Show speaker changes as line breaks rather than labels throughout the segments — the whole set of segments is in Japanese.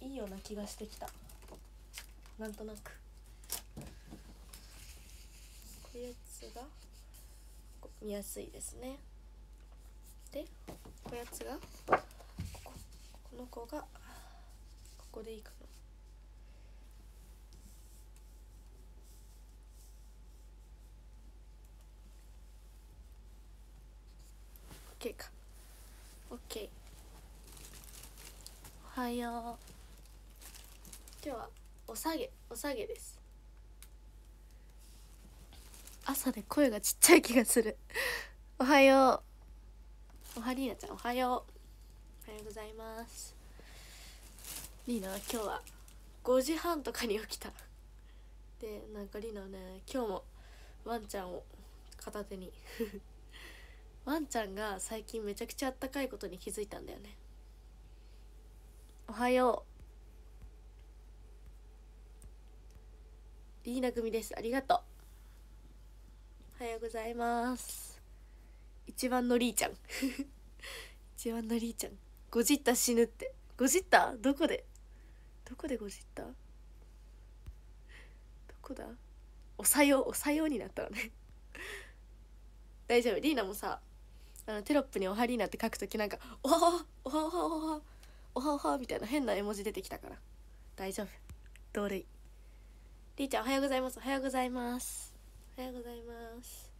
いいような気がしてきたなんとなくこやつが見やすいですねでこやつがこここの子がここでいいかなオッケーかオッケーおはよう今日はお下げお下げです朝で声がちっちゃい気がする おはようおはりーなちゃんおはようおはようございますりーなは今日は5時半とかに起きたでなんかりーなはね今日もワンちゃんを片手に ワンちゃんが最近めちゃくちゃあったかいことに気づいたんだよねおはようリーナ組です。ありがとう。おはようございます。一番のりーちゃん。一番のりーちゃん。ごじった死ぬって。ごじったどこでどこでごじったどこだおさよう、おさようになったらね 大丈夫リーナもさあのテロップに「おはりーナ」って書くときなんか「おははおははおははおはは」みたいな変な絵文字出てきたから大丈夫同類りーちゃんおはようございますおはようございますおはようございます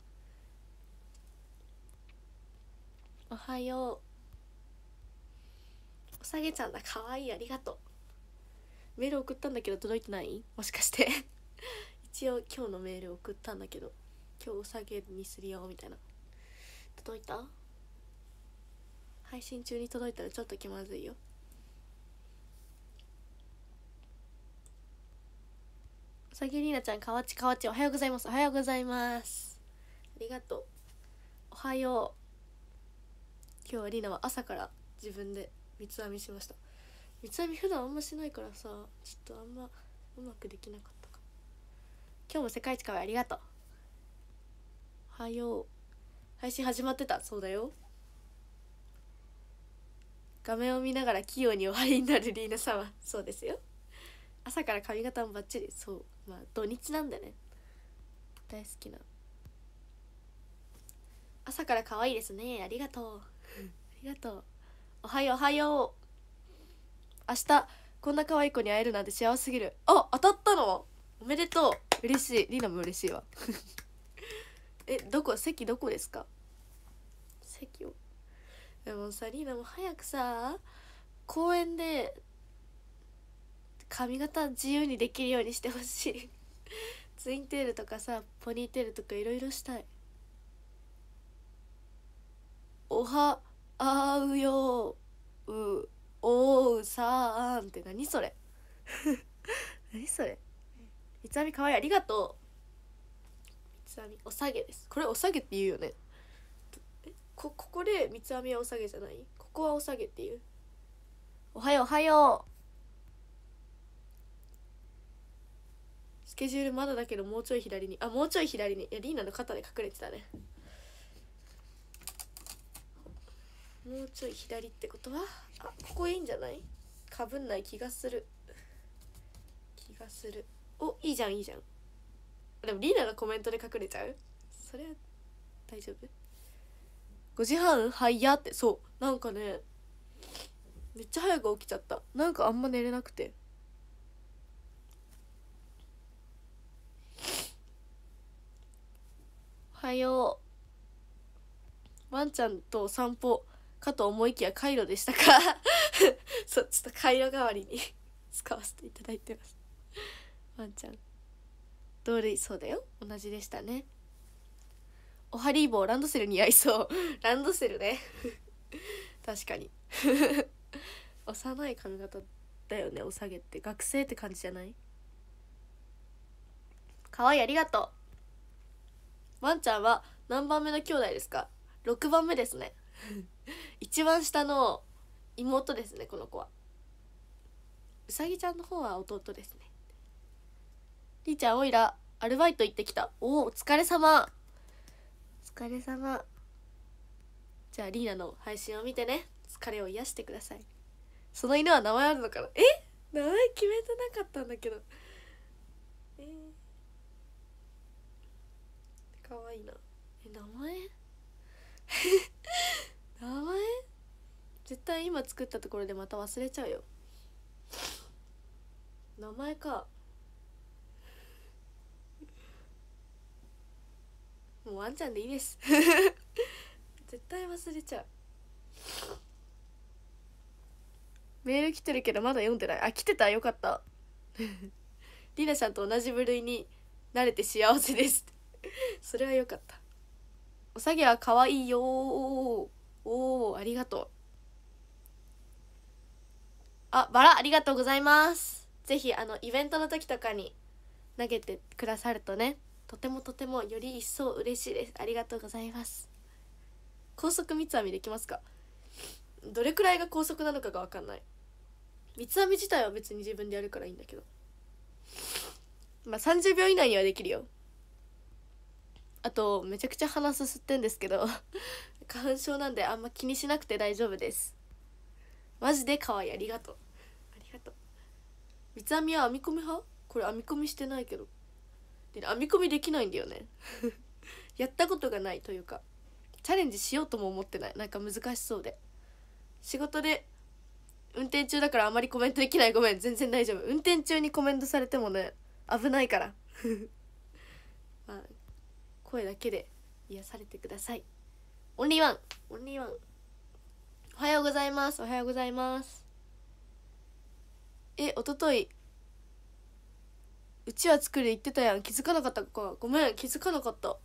おはようおさげちゃんだかわいいありがとうメール送ったんだけど届いてないもしかして 一応今日のメール送ったんだけど今日おさげにするよみたいな届いた配信中に届いたらちょっと気まずいよさぎりなちゃん、かわちかわち、おはようございます。おはようございます。ありがとう。おはよう。今日はりなは朝から自分で三つ編みしました。三つ編み普段あんましないからさ、ちょっとあんまうまくできなかったか。今日も世界一かわいありがとう。おはよう。配信始まってた。そうだよ。画面を見ながら器用にお入りになるリーナ様そうですよ朝から髪型もバッチリそうまあ土日なんだね大好きな朝から可愛いですねありがとう ありがとうおはようおはよう明日こんな可愛い子に会えるなんて幸せすぎるあ当たったのおめでとう嬉しいりなも嬉しいわ えどこ席どこですか席をでもさりなも早くさ公園で髪型自由にできるようにしてほしい ツインテールとかさポニーテールとかいろいろしたいおはあうようおうさあんって何それ 何それ三つ編みかわいいありがとう三つ編みおさげですこれおさげって言うよねこここで三つ編みはおさげじゃないここはおさげっていうおはようおはようケジュールまだだけどもうちょい左にあもうちょい左にいやリーナの肩で隠れてたねもうちょい左ってことはあここいいんじゃないかぶんない気がする気がするおいいじゃんいいじゃんでもリーナがコメントで隠れちゃうそれは大丈夫5時半はいやってそうなんかねめっちゃ早く起きちゃったなんかあんま寝れなくてはようワンちゃんとお散歩かと思いきやカイロでしたか そうちょっとカイロ代わりに使わせていただいてますワンちゃん同類そうだよ同じでしたねおはりーボーランドセル似合いそうランドセルね確かに幼い髪型だよねお下げって学生って感じじゃない可愛いありがとうワンちゃんは何番目の兄弟ですか6番目ですね 一番下の妹ですねこの子はうさぎちゃんの方は弟ですねりーちゃんおいらアルバイト行ってきたおお疲れ様お疲れ様じゃあリーナの配信を見てね疲れを癒してくださいその犬は名前あるのかなえ名前決めてなかったんだけどえーかわいいなえ名前 名前絶対今作ったところでまた忘れちゃうよ名前かもうワンちゃんでいいです 絶対忘れちゃうメール来てるけどまだ読んでないあ来てたよかったりなちゃんと同じ部類に慣れて幸せです それは良かったおさげは可愛いよおおありがとうあバラありがとうございますぜひあのイベントの時とかに投げてくださるとねとてもとてもより一層嬉しいですありがとうございます高速三つ編みできますかどれくらいが高速なのかが分かんない三つ編み自体は別に自分でやるからいいんだけどまあ30秒以内にはできるよあとめちゃくちゃ鼻すすってんですけど花粉症なんであんま気にしなくて大丈夫ですマジで可愛いありがとうありがとう三つ編みは編み込み派これ編み込みしてないけどで編み込みできないんだよね やったことがないというかチャレンジしようとも思ってないなんか難しそうで仕事で運転中だからあまりコメントできないごめん全然大丈夫運転中にコメントされてもね危ないから 声だけで癒されてくださいオンリーワンオンリーワンおはようございますおはようございますえ一昨日うちは作る言ってたやん気づかなかったかごめん気づかなかった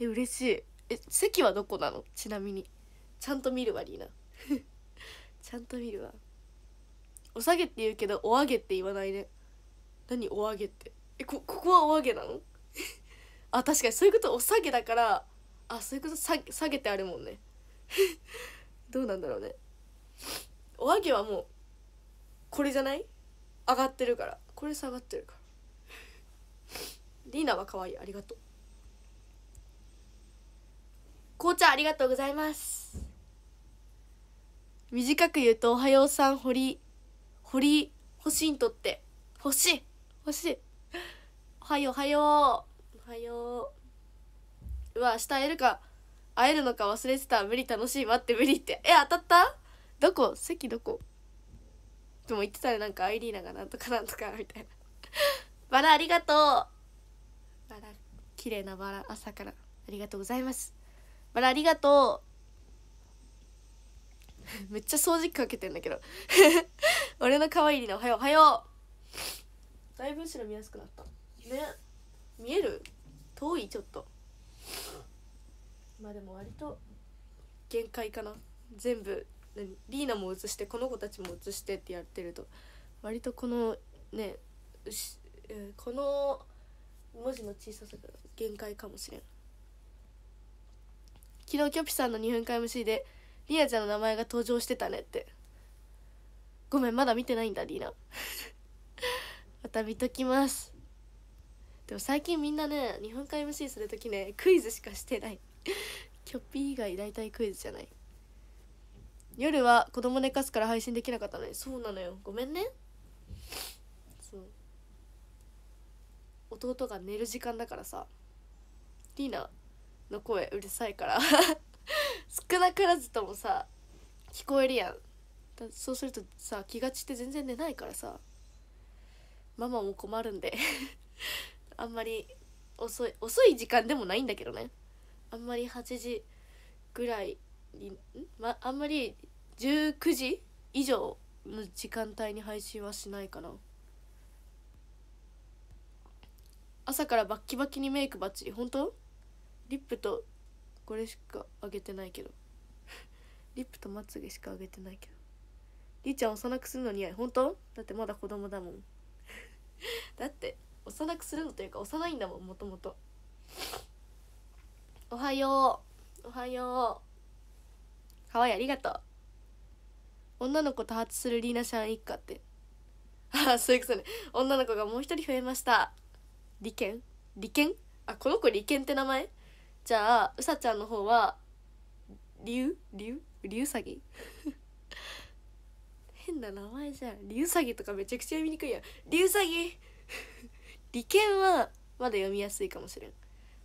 え嬉しいえ席はどこなのちなみにちゃんと見るわリーナ ちゃんと見るわお下げって言うけどおあげって言わないね何おあげってえこここはおあげなのあ確かにそういうことお下げだからあそういうこと下下げてあるもんね どうなんだろうねお揚げはもうこれじゃない上がってるからこれ下がってるからリーナは可愛いありがとう紅茶ありがとうございます短く言うと「おはようさん堀堀いんとってしいしいおはようおはようはよううわ明日会えるか会えるのか忘れてた無理楽しい待って無理ってえ当たったどこ席どこでも言ってたらなんかアイリーナがなんとかなんとかみたいな バラありがとうバラ綺麗なバラ朝からありがとうございますバラありがとう めっちゃ掃除機かけてんだけど 俺の可愛いのおはようおはようだいぶ後ろ見やすくなったね見える遠いちょっとまあでも割と限界かな全部何リーナも映してこの子たちも映してってやってると割とこのねし、えー、この文字の小ささが限界かもしれん昨日キョピさんの2分間 MC でリーナちゃんの名前が登場してたねってごめんまだ見てないんだリーナ また見ときますでも最近みんなね日本海 MC する時ねクイズしかしてない キョッピー以外大体クイズじゃない夜は子供寝かすから配信できなかったのにそうなのよごめんねそう弟が寝る時間だからさリーナの声うるさいから 少なからずともさ聞こえるやんそうするとさ気が散って全然寝ないからさママも困るんで あんまり遅い遅い時間でもないんだけどねあんまり8時ぐらいにん、ま、あんまり19時以上の時間帯に配信はしないかな朝からバッキバキにメイクバッチリ本当リップとこれしかあげてないけど リップとまつげしかあげてないけどりーちゃん幼くするのに本当だってまだ子供だもん だって幼くするのというか幼いんだもんもともとおはようおはようかわいいありがとう女の子多発するリーナちゃん一家ってああそういうことね女の子がもう一人増えました利権利権あこの子利権って名前じゃあうさちゃんの方は竜竜竜詐欺 変な名前じゃん竜詐欺とかめちゃくちゃ読みにくいやん竜詐欺理研はまだ読みやすいかもしれん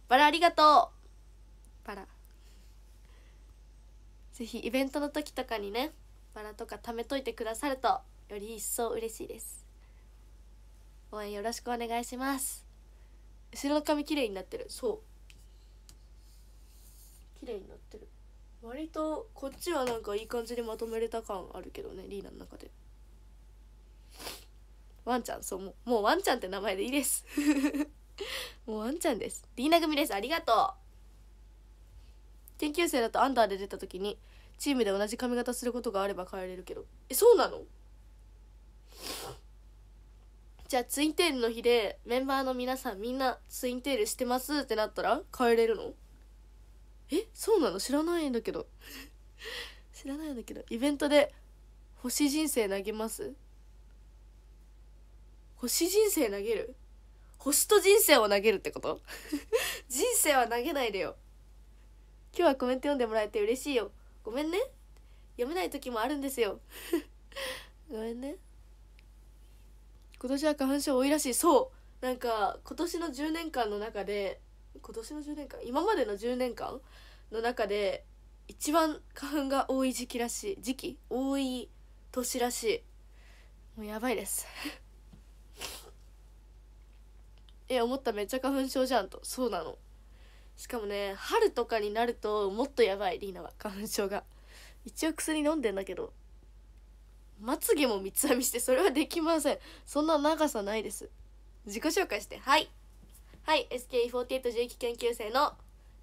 バラありがとうバラぜひイベントの時とかにねバラとか貯めといてくださるとより一層嬉しいです応援よろしくお願いします後ろの髪綺麗になってるそう綺麗になってる割とこっちはなんかいい感じにまとめれた感あるけどねリーナの中で。ワンちゃんそうもうもうワンちゃんって名前でいいです もうワンちゃんですリーナ組ですありがとう研究生だとアンダーで出た時にチームで同じ髪型することがあれば変えれるけどえそうなのじゃあツインテールの日でメンバーの皆さんみんなツインテールしてますってなったら変えれるのえそうなの知らないんだけど 知らないんだけどイベントで「星人生投げます」星人生投げる星と人生を投げるってこと 人生は投げないでよ今日はコメント読んでもらえて嬉しいよごめんね読めない時もあるんですよ ごめんね今年は花粉症多いらしいそうなんか今年の10年間の中で今年の10年間今までの10年間の中で一番花粉が多い時期らしい時期多い年らしいもうやばいです え思っためっちゃ花粉症じゃんとそうなのしかもね春とかになるともっとやばいリーナは花粉症が一応薬飲んでんだけどまつげも三つ編みしてそれはできませんそんな長さないです自己紹介してはいはい SKE48 重機研究生の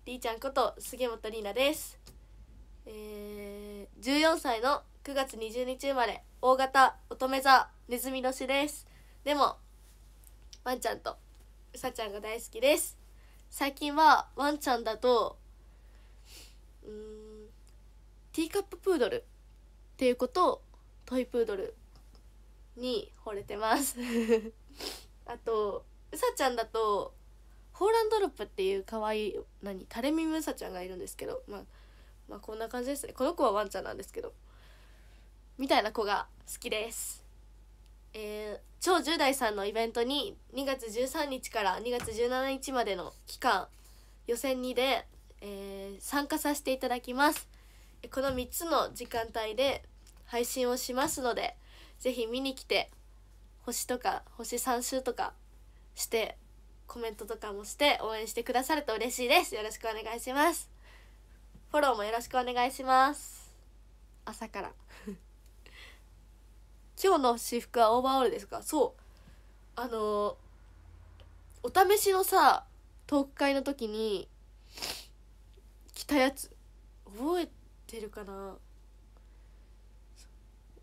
りーちゃんこと杉本里奈ですえー、14歳の9月20日生まれ大型乙女座ネズミ年ですでもワンちゃんとうさちゃんが大好きです最近はワンちゃんだとうんティーカッププードルっていうことトイプードルに惚れてます あとうさちゃんだとホーランドロップっていうかわいい何タレミムうさちゃんがいるんですけど、まあ、まあこんな感じですねこの子はワンちゃんなんですけどみたいな子が好きですえー、超10代さんのイベントに2月13日から2月17日までの期間予選2で、えー、参加させていただきますこの3つの時間帯で配信をしますので是非見に来て星とか星3周とかしてコメントとかもして応援してくださると嬉しいですよろしくお願いしますフォローもよろしくお願いします朝から今日の私服はオーバーオールですかそうあのお試しのさトーク会の時に着たやつ覚えてるかな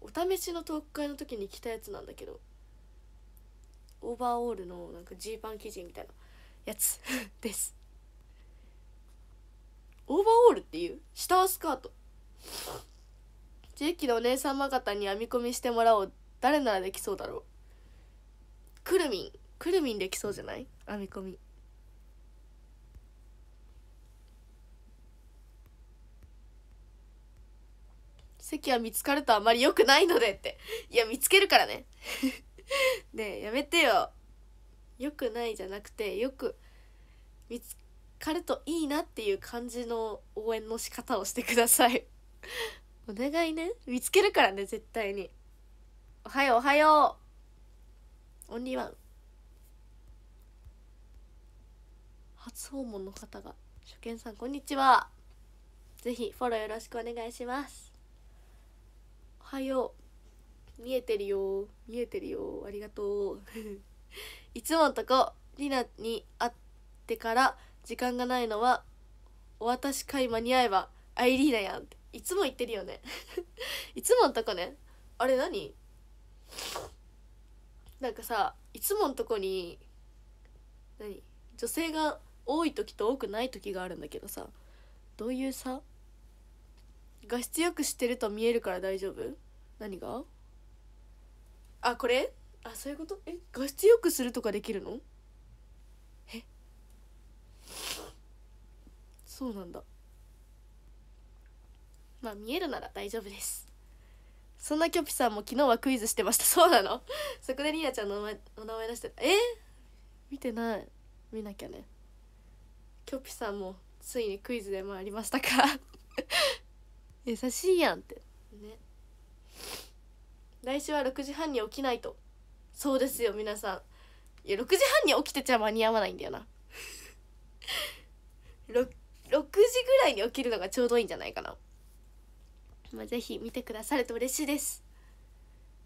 お試しのトーク会の時に着たやつなんだけどオーバーオールのなんかジーパン生地みたいなやつ ですオーバーオールっていう下はスカート地域のお姉様方に編み込みしてもらおう誰ならできそうだろうくるみんくるみんできそうじゃない編み込み席は見つかるとあまり良くないのでっていや見つけるからね ねえやめてよよくないじゃなくてよく見つかるといいなっていう感じの応援の仕方をしてくださいお願いね見つけるからね絶対におはようおはようオンリーワン初訪問の方が初見さんこんにちはぜひフォローよろしくお願いしますおはよう見えてるよ見えてるよありがとう いつものとこりなに会ってから時間がないのはお渡し会間に合えばアイリーナやんっていつも言ってるよね いつもんとこねあれ何なんかさいつものとこに何女性が多い時と多くない時があるんだけどさどういう差画質よくしてると見えるから大丈夫何があこれあそういうことえ画質よくするとかできるのえそうなんだまあ見えるなら大丈夫ですそんなキョピさんも昨日はクイズしてました そうなのそこでりなちゃんのお名前お名前出してえー、見てない見なきゃねキョピさんもついにクイズでもありましたか 優しいやんってね来週は6時半に起きないとそうですよ皆さんいや6時半に起きてちゃ間に合わないんだよな 6, 6 時ぐらいに起きるのがちょうどいいんじゃないかなまあ、ぜひ見てくださると嬉しいです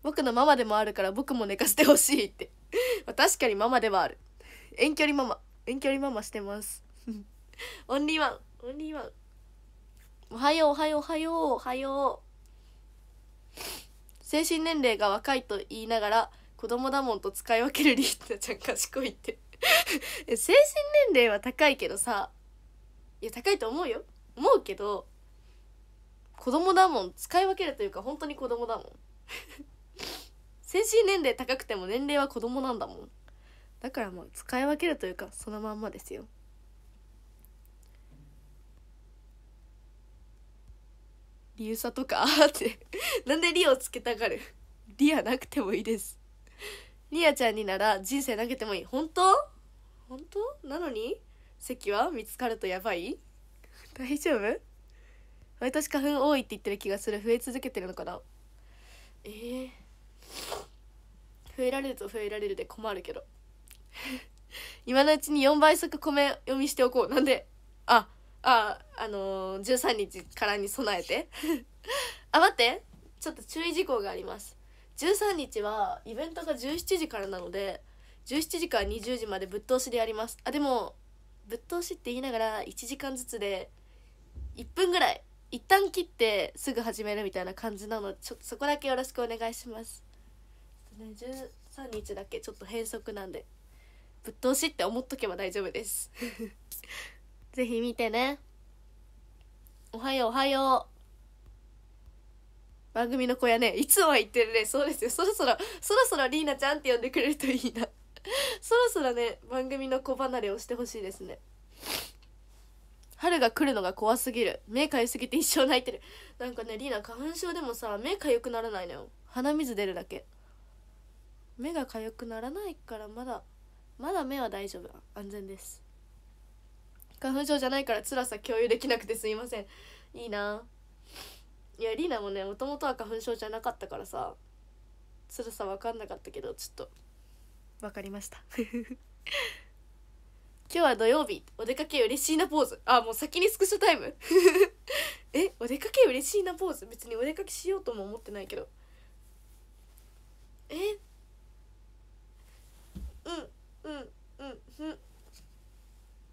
僕のママでもあるから僕も寝かせてほしいって まあ、確かにママではある遠距離ママ遠距離ママしてますオンリーワンオンリーワンおはようおはようおはようおはよう精神年齢が若いと言いながら子供だもんと使い分けるりーナ ちゃん賢いって 精神年齢は高いけどさいや高いと思うよ思うけど子供だもん使い分けるというか本当に子供だもん 精神年齢高くても年齢は子供なんだもんだからもう使い分けるというかそのまんまですよリウサとかって なんでリをつけたがるリアなくてもいいですリアちゃんになら人生投げてもいい本当本当なのに席は見つかるとやばい 大丈夫毎年花粉多いって言ってる気がする増え続けてるのかなえー、増えられると増えられるで困るけど 今のうちに4倍速米読みしておこうなんであああのー、13日からに備えて あ待ってちょっと注意事項があります13日はイベントが17時からなので17時から20時までぶっ通しでやりますあでもぶっ通しって言いながら1時間ずつで1分ぐらい一旦切ってすぐ始めるみたいな感じなのでちょっとそこだけよろしくお願いします。ね、13日だけちょっと変則なんでぶっ通しって思っとけば大丈夫です是非 見てねおはようおはよう番組の子やねいつもは言ってるねそうですよそろそろそろそろりーなちゃんって呼んでくれるといいなそろそろね番組の子離れをしてほしいですね春が来るのが怖すぎる目かゆすぎて一生泣いてるなんかねリーナ花粉症でもさ目かゆくならないのよ鼻水出るだけ目がかゆくならないからまだまだ目は大丈夫安全です花粉症じゃないから辛さ共有できなくてすいませんいいないやリーナもねもともとは花粉症じゃなかったからさ辛さ分かんなかったけどちょっと分かりました今日は土曜日お出かけ嬉しいなポーズあもう先にスクショタイム えお出かけ嬉しいなポーズ別にお出かけしようとも思ってないけどえうんうんうんうん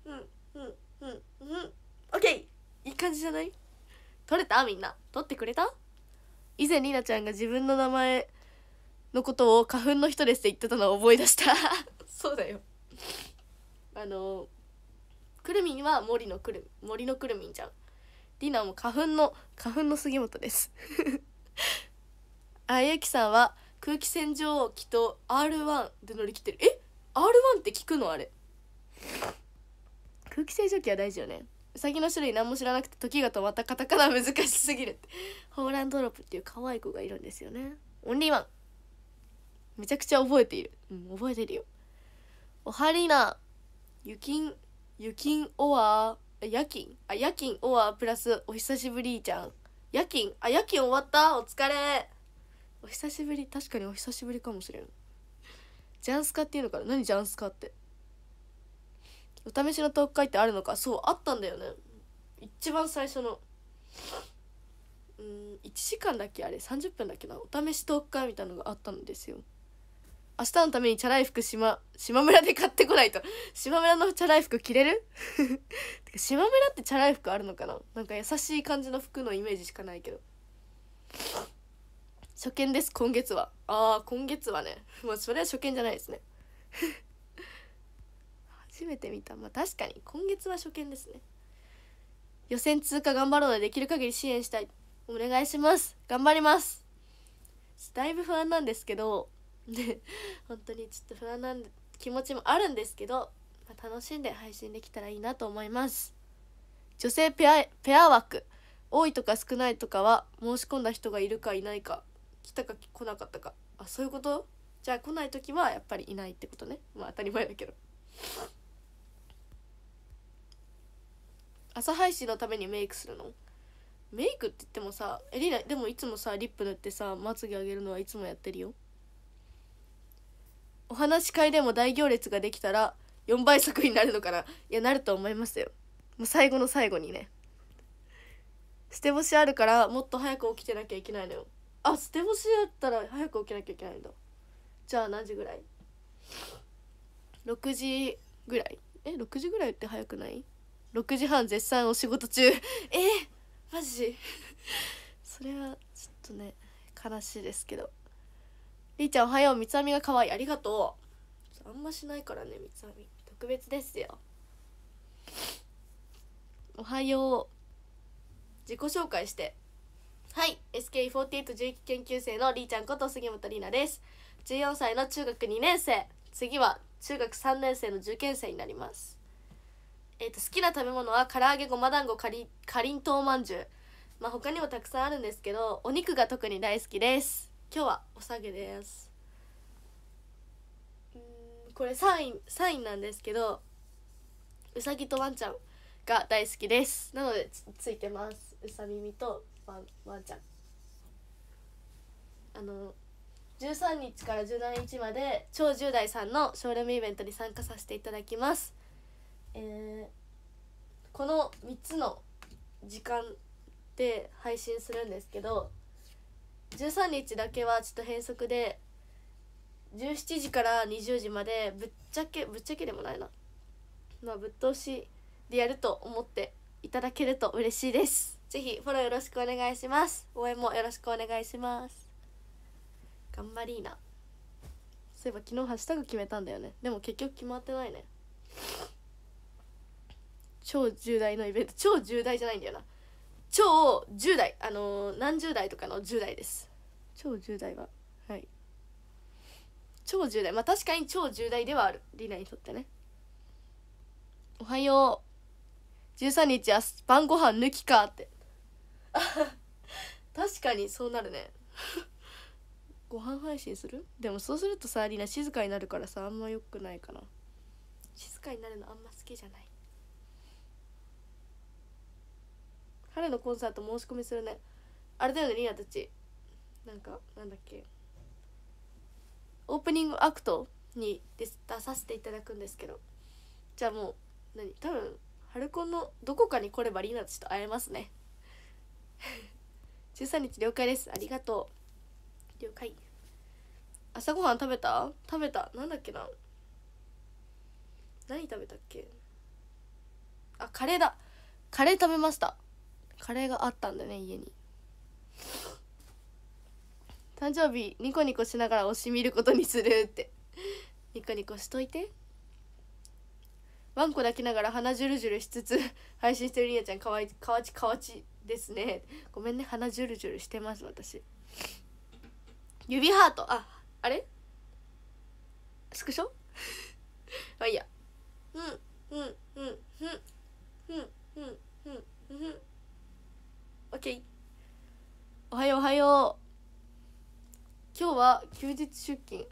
うんうんうんうんオッケーいい感じじゃない撮れたみんな撮ってくれた以前りなちゃんが自分の名前のことを花粉の人ですって言ってたのを思い出した そうだよあのくるみんは森のくる森のくるみんじゃんディナも花粉の花粉の杉本です あゆきさんは空気洗浄機と R1 で乗り切ってるえ R1 って聞くのあれ空気清浄機は大事よねうさぎの種類何も知らなくて時が止まったカタカナ難しすぎるホーランドロップっていう可愛い子がいるんですよねオンリーワンめちゃくちゃ覚えているうん覚えてるよおはりなゆきんゆきんオア夜勤あ夜勤オアプラスお久しぶりちゃん夜勤あ夜勤終わったお疲れお久しぶり確かにお久しぶりかもしれんジャンスカっていうのかな何ジャンスカってお試しのトーク会ってあるのかそうあったんだよね一番最初のうん1時間だっけあれ30分だっけなお試しトーク会みたいなのがあったんですよ明日のためにチャラい服島、島村で買ってこないと。島村のチャラい服着れる てか島村ってチャラい服あるのかななんか優しい感じの服のイメージしかないけど。初見です、今月は。ああ、今月はね。まあ、それは初見じゃないですね。初めて見た。まあ、確かに。今月は初見ですね。予選通過頑張るので、できる限り支援したい。お願いします。頑張ります。だいぶ不安なんですけど、で本当にちょっと不安な気持ちもあるんですけど、まあ、楽しんで配信できたらいいなと思います女性ペアペア枠多いとか少ないとかは申し込んだ人がいるかいないか来たか来なかったかあそういうことじゃあ来ない時はやっぱりいないってことねまあ当たり前だけど朝配信のためにメイクするのメイクって言ってもさえりなでもいつもさリップ塗ってさまつげ上げるのはいつもやってるよお話し会でも大行列ができたら4倍速になるのかないやなると思いますよもう最後の最後にね捨て干しあるからもっと早く起きてなきゃいけないのよあ捨て干しやったら早く起きなきゃいけないんだじゃあ何時ぐらい ?6 時ぐらいえ6時ぐらいって早くない ?6 時半絶賛お仕事中えマジ それはちょっとね悲しいですけどりーちゃんおはよう。三つあみが可愛い。ありがとう。あんましないからね、三つ編み。特別ですよ。おはよう。自己紹介して。はい。SK48 1 1研究生のりーちゃんこと杉本里奈です。14歳の中学2年生。次は中学3年生の受験生になります。えーと、と好きな食べ物は唐揚げごま団子かりかりんとうまんじゅう、まあ、他にもたくさんあるんですけどお肉が特に大好きです今日はお下げですうんこれサインサインなんですけどうさぎとワンちゃんが大好きですなのでついてますうさ耳とワンワンちゃんあの13日から17日まで超10代さんのショールームイベントに参加させていただきます、えー、この3つの時間で配信するんですけど13日だけはちょっと変則で17時から20時までぶっちゃけぶっちゃけでもないなまあぶっ通しでやると思っていただけると嬉しいですぜひフォローよろしくお願いします応援もよろしくお願いします頑張りなそういえば昨日ハッシュタグ決めたんだよねでも結局決まってないね超重大なイベント超重大じゃないんだよな超10代あのー、何十代とかの10代です超10代ははい超10代まあ確かに超10代ではあるリナにとってねおはよう13日あす晩ご飯抜きかって 確かにそうなるね ご飯配信するでもそうするとさリナ静かになるからさあんまよくないかな静かになるのあんま好きじゃない彼のコンサート申し込みするねあれだよねリナたちなんかなんだっけオープニングアクトに出させていただくんですけどじゃあもう何多分春コンのどこかに来ればリーナたちと会えますね13 日了解ですありがとう了解朝ごはん食べた食べたなんだっけな何食べたっけあカレーだカレー食べましたカレーがあったんだね家に誕生日ニコニコしながら推し見ることにするってニコニコしといてワンコ抱きながら鼻ジュルジュルしつつ配信してるりなちゃんかわいかわちかわちですねごめんね鼻ジュルジュルしてます私指ハートああれスクショまあいいやうんうんうんうんうんうんうんうんオッケーおはようおはよう今日は休日出勤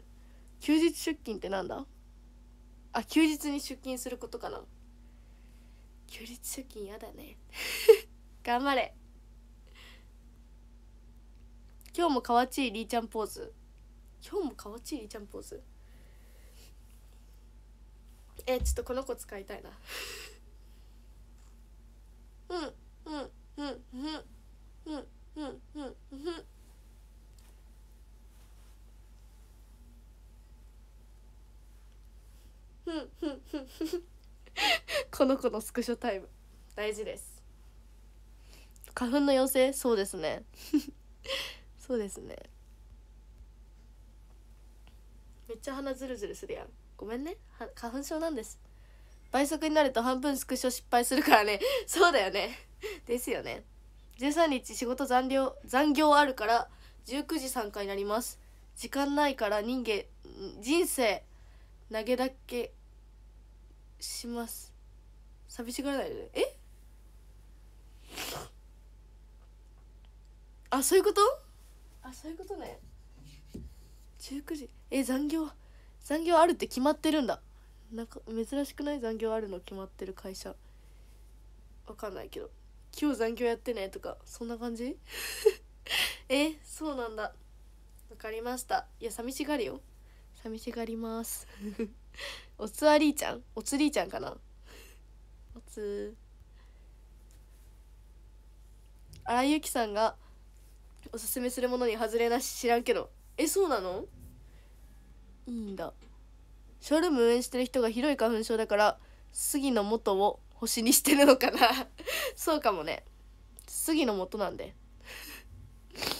休日出勤ってなんだあ休日に出勤することかな休日出勤やだね 頑張れ今日もかわちいりーちゃんポーズ今日もかわちいりーちゃんポーズえちょっとこの子使いたいな うんうんふふふふふふふふふふこの子のスクショタイム大事です花粉の妖精そうですね そうですねめっちゃ鼻ズルズルするやんごめんね花粉症なんです倍速になると半分スクショ失敗するからねそうだよね ですよね13日仕事残業残業あるから19時参加になります時間ないから人間人生投げだけします寂しがらないでえあそういうことあそういうことね19時え残業残業あるって決まってるんだなんか珍しくない残業あるの決まってる会社わかんないけど今日残業やってねとかそんな感じ えそうなんだわかりましたいや寂しがるよ寂しがります おつありーちゃんおつりーちゃんかなおつ荒井由紀さんがおすすめするものに外れなし知らんけどえそうなのいいんだショールーム運営してる人が広い花粉症だから杉の元を星にしてるのかな そうかもね杉の元なんで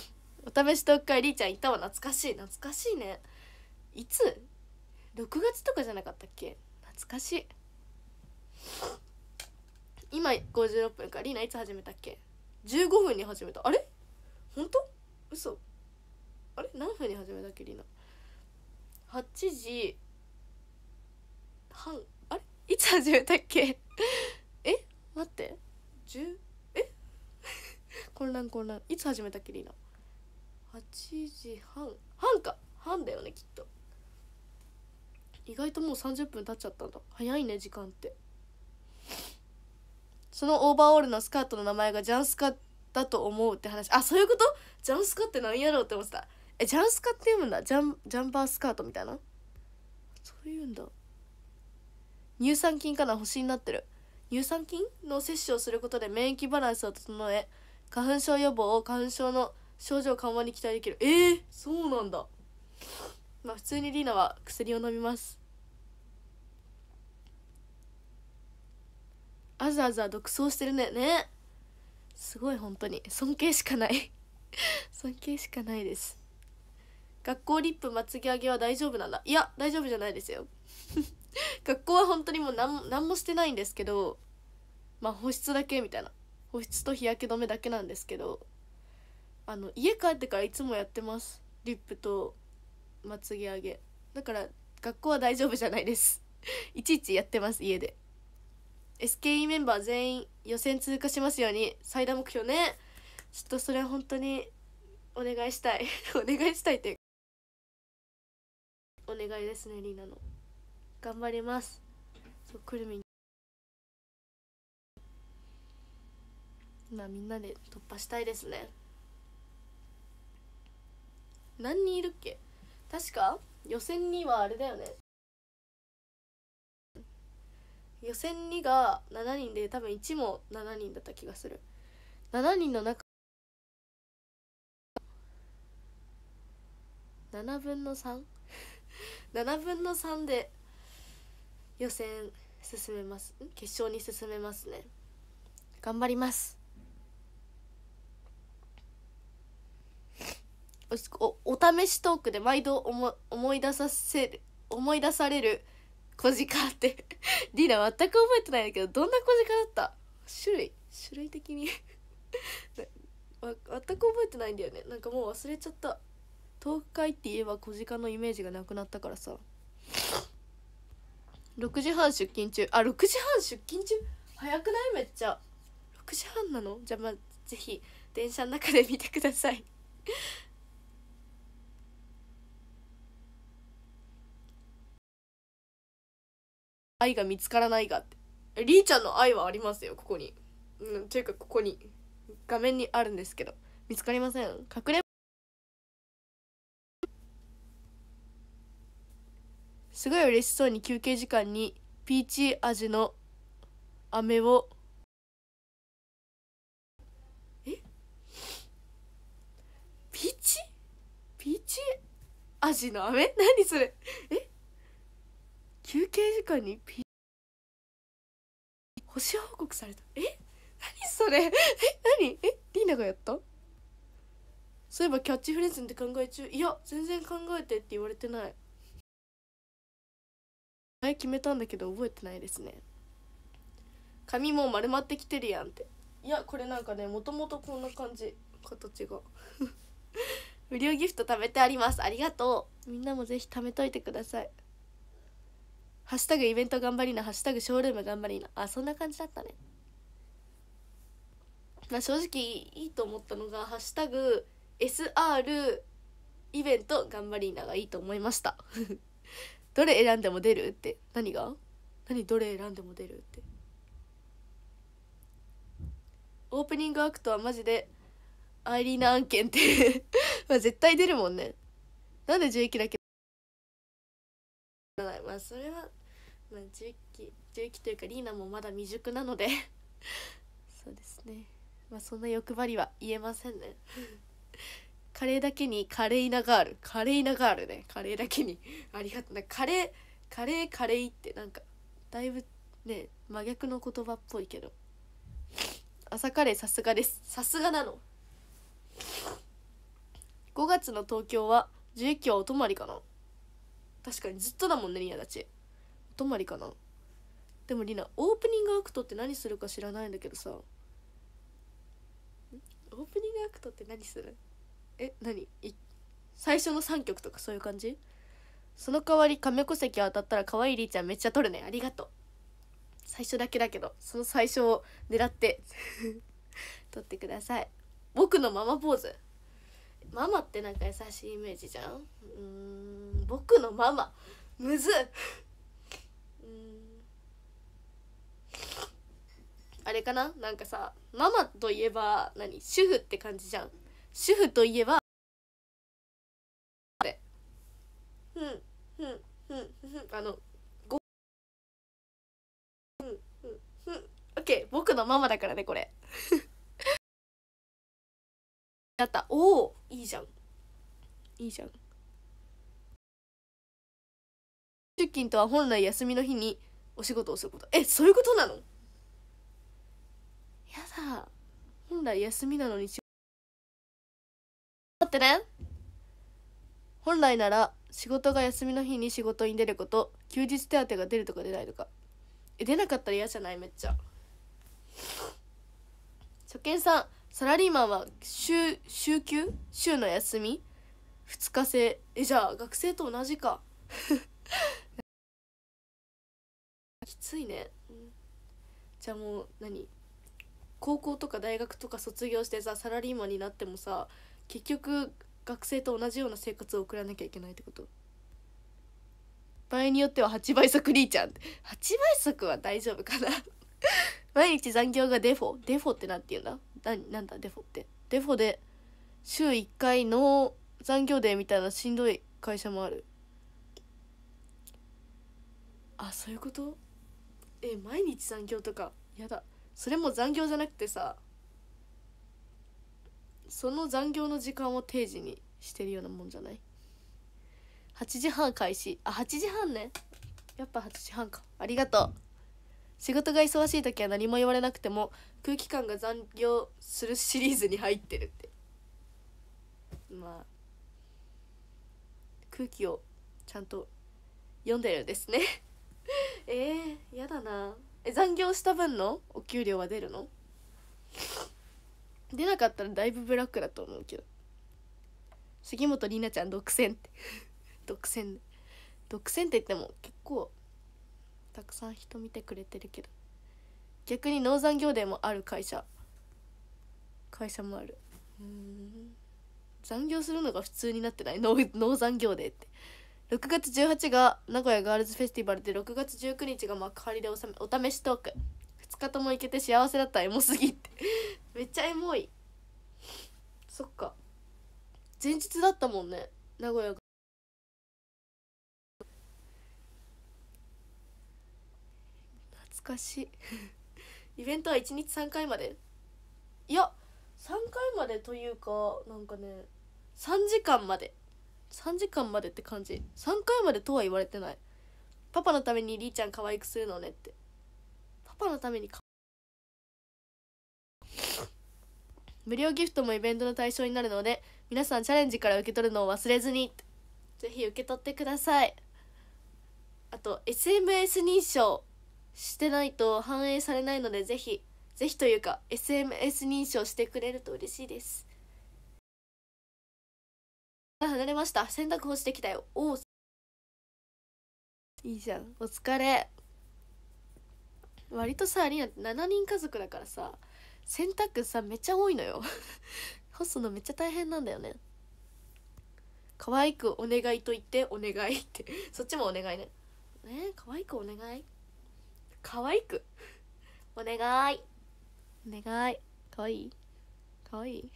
お試し特会りーちゃんいたわ懐かしい懐かしいねいつ ?6 月とかじゃなかったっけ懐かしい今56分かりーないつ始めたっけ15分に始めたあれ本当嘘あれ何分に始めたっけりーな8時半いつ始めたっけえ待って10え混乱混乱いつ始めたっけリーナ8時半半か半だよねきっと意外ともう30分経っちゃったんだ早いね時間ってそのオーバーオールのスカートの名前がジャンスカだと思うって話あそういうことジャンスカって何やろうって思ってたえジャンスカって読むんだジャンジャンバースカートみたいなそういうんだ乳酸菌から星になってる乳酸菌の摂取をすることで免疫バランスを整え花粉症予防を花粉症の症状緩和に期待できるえー、そうなんだまあ普通にリーナは薬を飲みますあざあざ独走してるねねすごい本当に尊敬しかない 尊敬しかないです学校リップまつげ上げは大丈夫なんだいや大丈夫じゃないですよ 学校は本当にもう何何もしてないんですけどまあ保湿だけみたいな保湿と日焼け止めだけなんですけどあの家帰ってからいつもやってますリップとまつげ上げだから学校は大丈夫じゃないです いちいちやってます家で SKE メンバー全員予選通過しますように最大目標ねちょっとそれは本当にお願いしたい お願いしたいってお願いですねリーナの。頑張りますそうくるみまあみんなで突破したいですね何人いるっけ確か予選にはあれだよね予選2が7人で多分1も7人だった気がする7人の中7分の 3?7 分の3で予選進めます決勝に進めますね頑張りますおお試しトークで毎度思思い出させる思い出される小鹿ってリーダー全く覚えてないんだけどどんな小鹿だった種類種類的に 全く覚えてないんだよねなんかもう忘れちゃった東海って言えば小鹿のイメージがなくなったからさ6時半出勤中あ6時半出勤中早くないめっちゃ6時半なのじゃあまあぜひ電車の中で見てください愛が見つからないがってりーちゃんの愛はありますよここにうんというかここに画面にあるんですけど見つかりません隠れすごい嬉しそうに休憩時間にピーチ味の飴をえピーチピーチ味の飴 何それえ休憩時間にピーチ星報告されたえ何それ え何えリーナがやったそういえばキャッチフレーズって考え中いや全然考えてって言われてない前決めたんだけど覚えてないですね髪も丸まってきてるやんっていやこれなんかねもともとこんな感じ形が 無料ギフト貯めてありますありがとうみんなもぜひ貯めといてくださいハッシュタグイベント頑張りなハッシュタグショールーム頑張りなあそんな感じだったねまあ正直いいと思ったのがハッシュタグ SR イベント頑張りながいいと思いましたどれ選んでも出るって何が何どれ選んでも出るってオープニングアクトはマジでアイリーナ案件って まあ絶対出るもんねなんで11期だけまあそれは、まあ、11期11期というかリーナもまだ未熟なので そうですねまあそんな欲張りは言えませんねカレーだけにカレイナガールカレイナガールねカレーだけに ありがとうなカレーカレーカレイってなんかだいぶね真逆の言葉っぽいけど朝カレーさすがですさすがなの5月の東京は樹液はお泊まりかな確かにずっとだもんねリナたちお泊まりかなでもリナオープニングアクトって何するか知らないんだけどさオープニングアクトって何するえ何い最初の3曲とかそういう感じその代わり亀戸関当たったら可愛いりーちゃんめっちゃ撮るねありがとう最初だけだけどその最初を狙って 撮ってください僕のママポーズママってなんか優しいイメージじゃんうん僕のママむずうんあれかななんかさママといえば何主婦って感じじゃん主婦といえばってふんふんふんふんあのごふんふんふんオッケー僕のママだからねこれ やったおおいいじゃんいいじゃん出勤とは本来休みの日にお仕事をすることえそういうことなのやだ本来休みなのに違ってね本来なら仕事が休みの日に仕事に出ること休日手当が出るとか出ないとかえ出なかったら嫌じゃないめっちゃ初見さんサラリーマンは週週休週の休み2日制えじゃあ学生と同じか きついね、じゃあもう何高校とか大学とか卒業してさサラリーマンになってもさ結局学生と同じような生活を送らなきゃいけないってこと場合によっては8倍速リーちゃん8倍速は大丈夫かな 毎日残業がデフォデフォって何て言うんだななんだデフォってデフォで週1回の残業でみたいなしんどい会社もあるあそういうことえ毎日残業とかやだそれも残業じゃなくてさその残業の時間を定時にしてるようなもんじゃない8時半開始あ8時半ねやっぱ8時半かありがとう仕事が忙しい時は何も言われなくても空気感が残業するシリーズに入ってるってまあ空気をちゃんと読んでるんですね えー、やだなえ残業した分のお給料は出るの出なかったらだいぶブラックだと思うけど杉本里奈ちゃん独占って 独占独占って言っても結構たくさん人見てくれてるけど逆に農山業でもある会社会社もあるうん残業するのが普通になってない農農山業でって6月18が名古屋ガールズフェスティバルで6月19日が幕張でおさめお試しトーク日とも行けて幸せだったエモすぎって めっちゃエモいそっか前日だったもんね名古屋が懐かしい イベントは1日3回までいや3回までというかなんかね3時間まで3時間までって感じ3回までとは言われてないパパのためにりーちゃん可愛くするのねってパのために無料ギフトもイベントの対象になるので皆さんチャレンジから受け取るのを忘れずにぜひ受け取ってくださいあと SMS 認証してないと反映されないのでぜひぜひというか SMS 認証してくれると嬉しいです離れました洗濯干してきたよおおいいじゃんお疲れ割とさあリーナって7人家族だからさ洗濯さめっちゃ多いのよ 干すのめっちゃ大変なんだよね可愛くお願いと言ってお願いって そっちもお願いねねえ可愛くお願い可愛くお願いお願い可愛い可愛い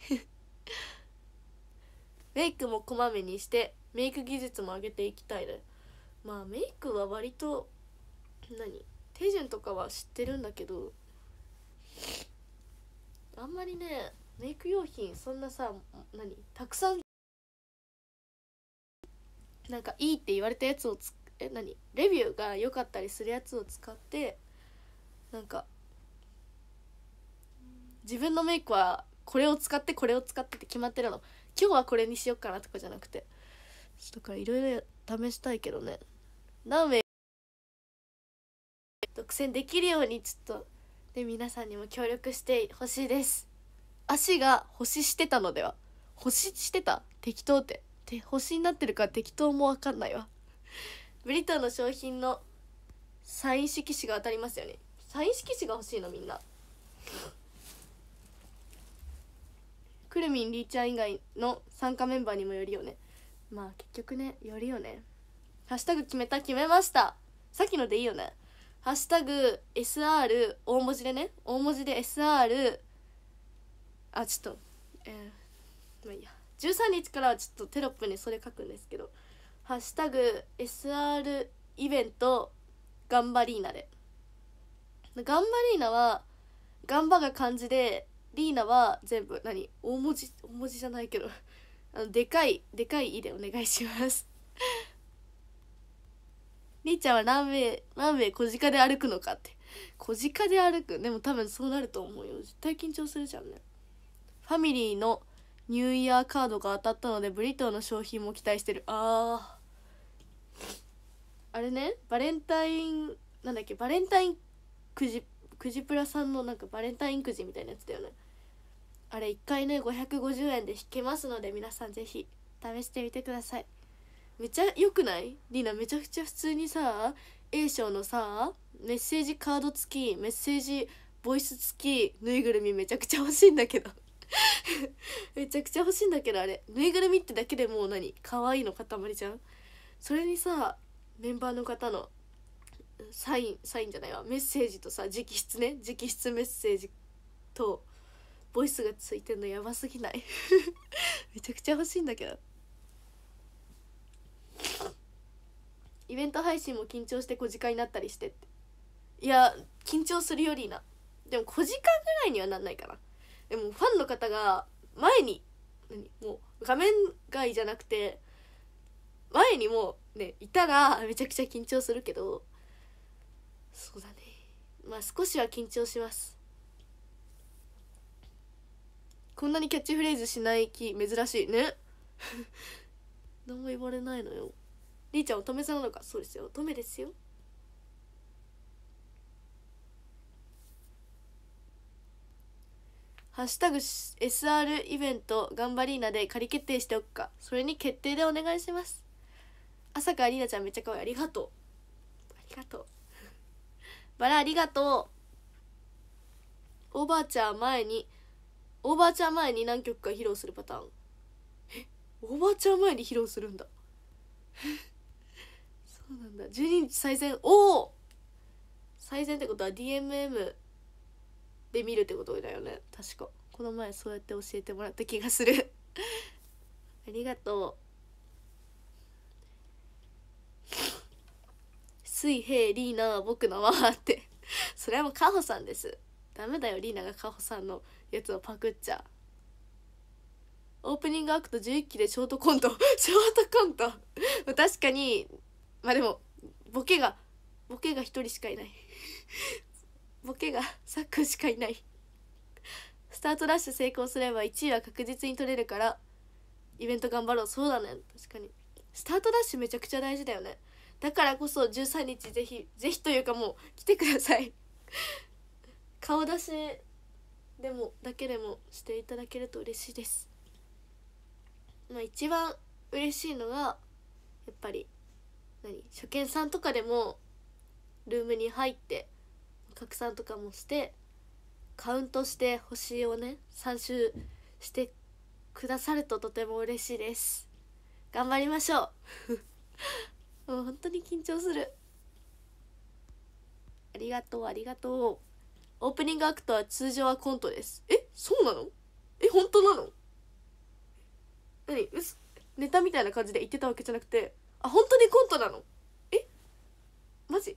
メイクもこまめにしてメイク技術も上げていきたいねまあメイクは割と何手順とかは知ってるんだけどあんまりねメイク用品そんなさ何たくさんなんかいいって言われたやつをつえ何レビューが良かったりするやつを使ってなんか自分のメイクはこれを使ってこれを使ってって決まってるの今日はこれにしようかなとかじゃなくてだからいろいろ試したいけどね何名苦戦できるようにちょっとで皆さんにも協力してほしいです足が星してたのでは星してた適当ってで星になってるから適当も分かんないわブリトーの商品のサイン色紙が当たりますよねサイン色紙が欲しいのみんなくるみんりーちゃん以外の参加メンバーにもよるよねまあ結局ねよるよねハッシュタグ決めた決めましたさっきのでいいよねハッシュタグ SR 大文字でね大文字で SR あちょっとえー、まあいいや13日からちょっとテロップにそれ書くんですけど「ハッシュタグ #SR イベント頑張りーナで」頑張りーナ」は「頑張」が漢字で「リーナ」は全部何大文字大文字じゃないけどあのでかいでかい「い」でお願いしますりーちゃんはランウェイランウェイ小鹿で歩くのかって小鹿で歩くでも多分そうなると思うよ絶対緊張するじゃんねファミリーのニューイヤーカードが当たったのでブリトーの商品も期待してるあああれねバレンタインなんだっけバレンタインくじくじプラさんのなんかバレンタインくじみたいなやつだよねあれ1回ね550円で引けますので皆さん是非試してみてくださいめちゃ良くないリナめちゃくちゃ普通にさ A 賞のさメッセージカード付きメッセージボイス付きぬいぐるみめちゃくちゃ欲しいんだけど めちゃくちゃ欲しいんだけどあれぬいぐるみってだけでもう何可愛いの塊じゃんそれにさメンバーの方のサインサインじゃないわメッセージとさ直筆ね直筆メッセージとボイスがついてんのやばすぎない めちゃくちゃ欲しいんだけど。イベント配信も緊張して小時間になったりしてっていや緊張するよりなでも小時間ぐらいにはなんないかなでもファンの方が前に何もう画面外じゃなくて前にもうねいたらめちゃくちゃ緊張するけどそうだねまあ少しは緊張しますこんなにキャッチフレーズしない気珍しいね 何も言われないのよりーちゃん乙女座なのかそうですよ乙女ですよハッシュタグ SR イベント頑張りーなで仮決定しておくか。それに決定でお願いします。朝からりなちゃんめっちゃ可愛い。ありがとう。ありがとう。バラありがとう。おばあちゃん前に、おばあちゃん前に何曲か披露するパターン。えおばあちゃん前に披露するんだ。そうなんだ12日最善おお最善ってことは DMM で見るってことだよね確かこの前そうやって教えてもらった気がする ありがとう水平リーナ僕のわーってそれはもうカホさんですダメだよリーナがカホさんのやつをパクっちゃオープニングアクト11期でショートコント ショートコント確かにまあでもボケがボケが1人しかいない ボケがサックしかいないスタートダッシュ成功すれば1位は確実に取れるからイベント頑張ろうそうだね確かにスタートダッシュめちゃくちゃ大事だよねだからこそ13日ぜひぜひというかもう来てください顔出しでもだけでもしていただけると嬉しいですまあ一番嬉しいのがやっぱり何初見さんとかでもルームに入って拡散とかもしてカウントして星をね3周してくださるととても嬉しいです頑張りましょう もう本当に緊張するありがとうありがとうオープニングアクトは通常はコントですえそうなのえ本当なの何ネタみたいな感じで言ってたわけじゃなくてあ本当にコントなのえマジ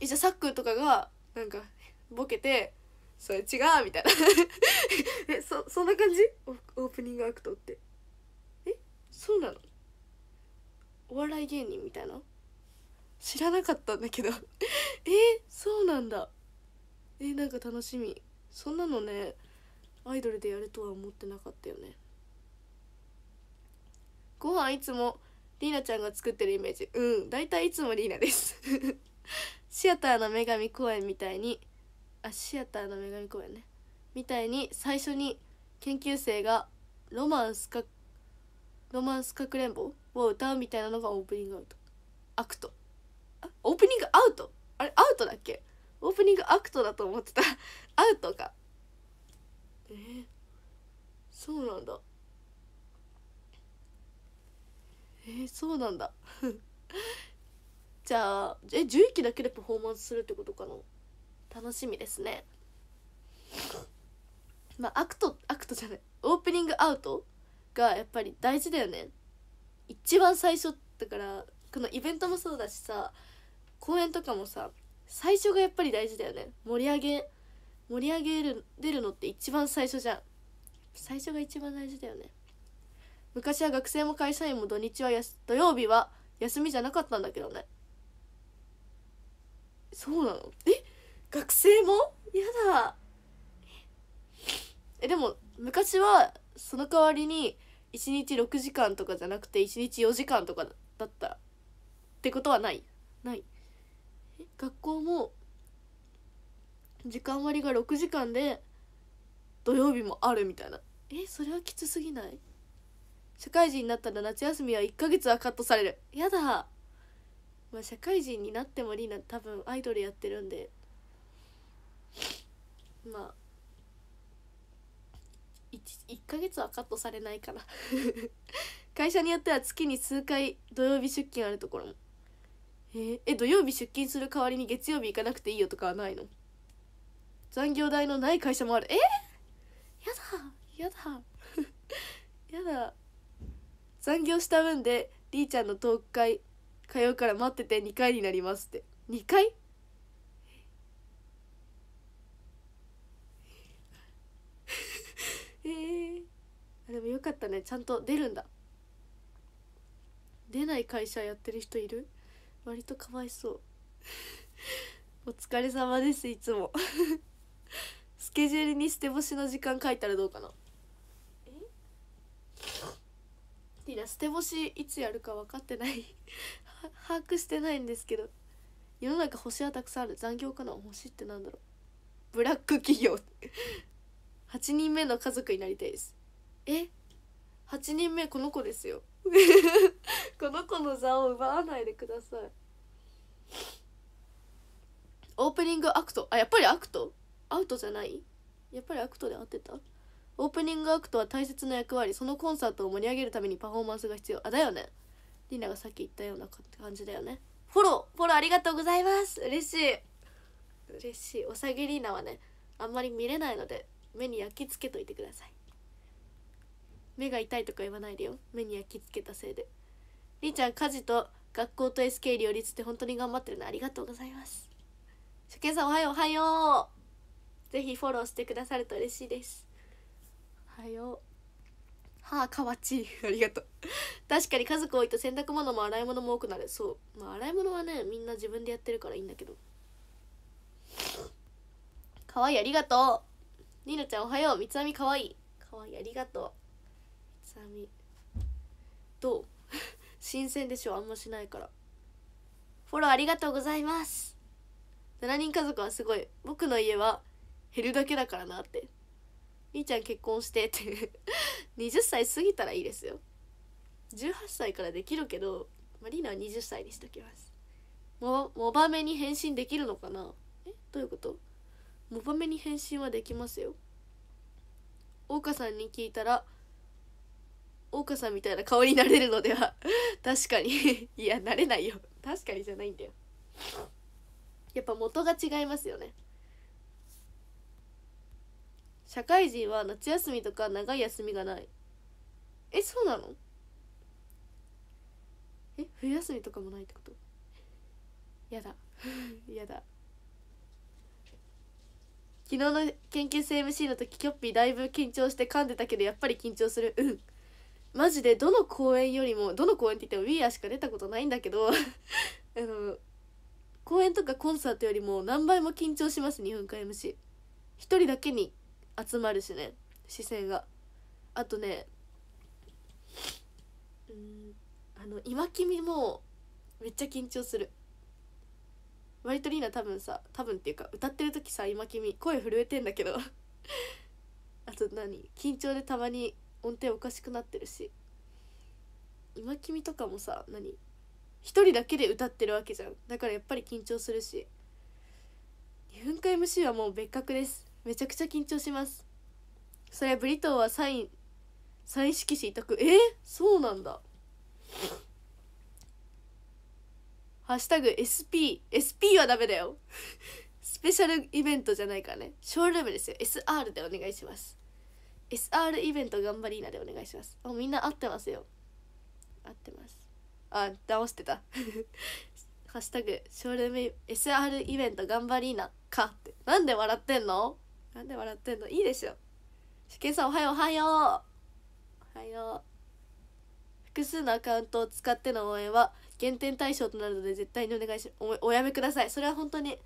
えじゃあさっくとかがなんかボケて「それ違う」みたいな えそそんな感じオープニングアクトってえそうなのお笑い芸人みたいな知らなかったんだけど えそうなんだえなんか楽しみそんなのねアイドルでやるとは思ってなかったよねご飯いつもりなちゃんが作ってるイメージうん大体いつもりなです シアターの女神公園みたいにあシアターの女神公園ねみたいに最初に研究生がロマンスかロマンスかくれんぼを歌うみたいなのがオープニングアウトアクトオープニングアウトあれアウトだっけオープニングアクトだと思ってたアウトかえー、そうなんだえー、そうなんだ じゃあえ11期だけでパフォーマンスするってことかな楽しみですねまあアクトアクトじゃないオープニングアウトがやっぱり大事だよね一番最初だからこのイベントもそうだしさ公演とかもさ最初がやっぱり大事だよね盛り上げ盛り上げる出るのって一番最初じゃん最初が一番大事だよね昔は学生も会社員も土日はやす土曜日は休みじゃなかったんだけどねそうなのえ学生もやだえでも昔はその代わりに1日6時間とかじゃなくて1日4時間とかだったってことはないない学校も時間割が6時間で土曜日もあるみたいなえそれはきつすぎない社会人になったら夏休みは1ヶ月はカットされるやだまあ社会人になってもリーナ多分アイドルやってるんでまあ 1, 1ヶ月はカットされないかな 会社によっては月に数回土曜日出勤あるところもえー、え土曜日出勤する代わりに月曜日行かなくていいよとかはないの残業代のない会社もあるえー、やだやだ やだ残業した分でりちゃんのトーク会通うから待ってて2回になりますって2回 えー、あでもよかったねちゃんと出るんだ出ない会社やってる人いる割とかわいそう お疲れ様ですいつもスケジュールに捨て星の時間書いたらどうかないいな捨て星いつやるか分かってない 把握してないんですけど世の中星はたくさんある残業かな星ってなんだろうブラック企業8 人目の家族になりたいですえ8人目この子ですよ この子の座を奪わないでくださいオープニングアクトあやっぱりアクトアウトじゃないやっぱりアクトで合ってたオープニングアクトは大切な役割そのコンサートを盛り上げるためにパフォーマンスが必要あだよねリナがさっき言ったような感じだよねフォローフォローありがとうございます嬉しい嬉しいおさげリーナはねあんまり見れないので目に焼き付けといてください目が痛いとか言わないでよ目に焼き付けたせいでりーちゃん家事と学校と SK 両立って本当に頑張ってるのありがとうございます初見さんおはようおはようぜひフォローしてくださると嬉しいですはようはあかわちいありがとう確かに家族多いと洗濯物も洗い物も多くなるそうまあ洗い物はねみんな自分でやってるからいいんだけどかわいいありがとうニーナちゃんおはよう三つ編みかわいいかわいいありがとう三つあみどう 新鮮でしょあんましないからフォローありがとうございます7人家族はすごい僕の家は減るだけだからなってみーちゃん結婚してって20歳過ぎたらいいですよ18歳からできるけど、まリーナは20歳にしときますもモバメに変身できるのかなえどういうことモバメに変身はできますよ大岡さんに聞いたら大岡さんみたいな顔になれるのでは確かにいやなれないよ確かにじゃないんだよやっぱ元が違いますよね社会人は夏休みとか長い休みがないえそうなのえ冬休みとかもないってことやだ やだ昨日の研究生 MC の時キョッピーだいぶ緊張して噛んでたけどやっぱり緊張するうんマジでどの公演よりもどの公演って言っても We Are しか出たことないんだけど あの公演とかコンサートよりも何倍も緊張します2分間 MC 一人だけに集まるしね視線があとねうんあの今君もめっちゃ緊張する割とリーナ多分さ多分っていうか歌ってる時さ今君声震えてんだけど あと何緊張でたまに音程おかしくなってるし今君とかもさ何一人だけで歌ってるわけじゃんだからやっぱり緊張するし2分間 MC はもう別格ですめちゃくちゃ緊張しますそれブリトーはサインサイン色紙委託えー、そうなんだハッシュタグ SP SP はダメだよスペシャルイベントじゃないからねショールームですよ SR でお願いします SR イベント頑張りーなでお願いしますあみんな合ってますよ合ってますあ直してたハッシュタグショールーム SR イベント頑張りーなかってなんで笑ってんのなんで笑ってんのいいでしょしけさんおはようおはようおはよう複数のアカウントを使っての応援は減点対象となるので絶対にお願いしおおやめくださいそれは本当に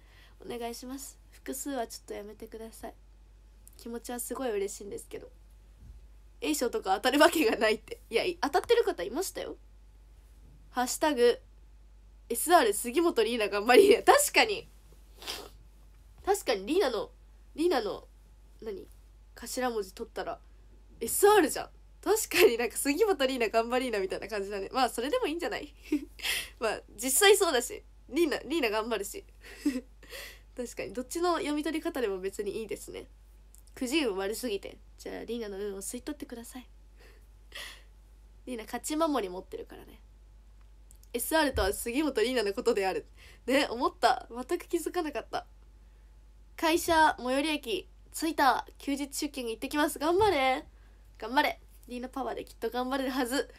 お願いします複数はちょっとやめてください気持ちはすごい嬉しいんですけど A 賞とか当たるわけがないっていや当たってる方いましたよハッシュタグ SR 杉本リーナ頑張り確かに確かにリーナのリナの何頭文字取ったら SR じゃん確かになんか杉本リーナ頑張りーなみたいな感じだねまあそれでもいいんじゃない まあ実際そうだしリーナリーナ頑張るし 確かにどっちの読み取り方でも別にいいですねくじ運悪すぎてじゃあリーナの運を吸い取ってください リーナ勝ち守り持ってるからね SR とは杉本リーナのことであるね思った全く気づかなかった会社最寄り駅着いた休日出勤行ってきます頑張れ頑張れリーナパワーできっと頑張れるはず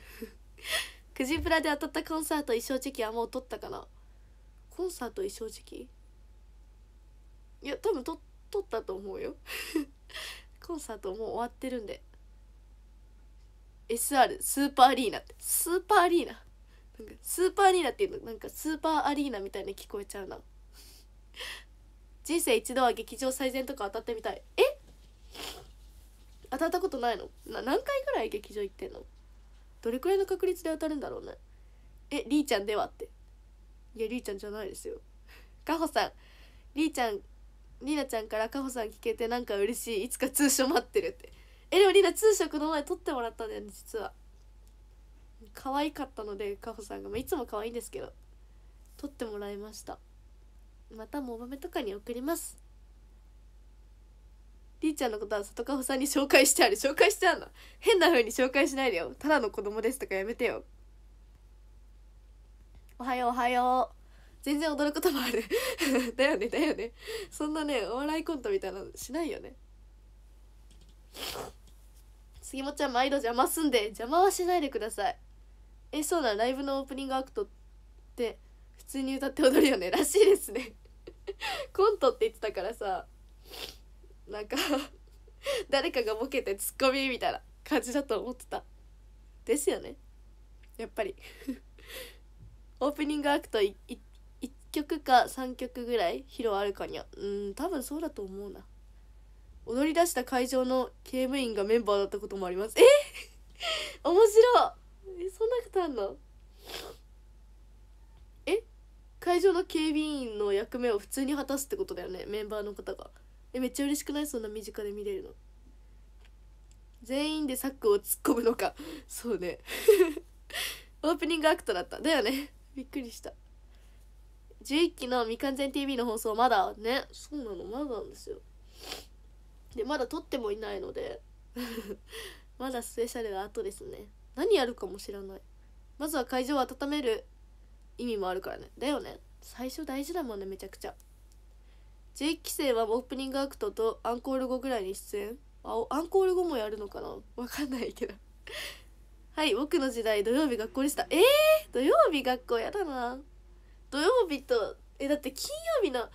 くじプラで当たったコンサート衣装時期はもう取ったかなコンサート衣装時期いや多分と取ったと思うよ コンサートもう終わってるんで SR スーパーアリーナってスーパーアリーナなんかスーパーアリーナっていうのなんかスーパーアリーナみたいに聞こえちゃうな人生一度は劇場最善とか当たってみたいえ当たったことないのな何回ぐらい劇場行ってんのどれくらいの確率で当たるんだろうねえりーちゃんではっていやりーちゃんじゃないですよかほさんりーちゃんりなちゃんからかほさん聞けてなんか嬉しいいつか通所待ってるってえでもりな通所この前撮ってもらったんだよね実は可愛かったのでかほさんが、まあ、いつも可愛いんですけど撮ってもらいましたまたもおメとかに送りますりーちゃんのことは里香穂さんに紹介してある紹介してあるの変な風に紹介しないでよただの子供ですとかやめてよおはようおはよう全然踊ることもある だよねだよねそんなねお笑いコントみたいなのしないよね杉本ちゃん毎度邪魔すんで邪魔はしないでくださいえそうなライブのオープニングアクトって普通に歌って踊るよねらしいですね コントって言ってたからさなんか 誰かがボケてツッコミみたいな感じだと思ってたですよねやっぱり オープニングアクト 1, 曲か3曲ぐらい披露あるかにゃうん多分そうだと思うな踊り出した会場の警務員がメンバーだったこともありますえ面白いえそんなことあんの会場の警備員の役目を普通に果たすってことだよねメンバーの方がえめっちゃ嬉しくないそんな身近で見れるの全員でサックを突っ込むのか そうね オープニングアクトだっただよね びっくりした11期の未完全 TV の放送まだねそうなのまだなんですよでまだ撮ってもいないのでまだスペシャルは後ですね何やるかも知らないまずは会場を温める意味もあるからねだよね最初大事だもんねめちゃくちゃ11期生はオープニングアクトとアンコール後ぐらいに出演あアンコール後もやるのかなわかんないけど はい僕の時代土曜日学校でしたえー、土曜日学校やだな土曜日とえだって金曜日の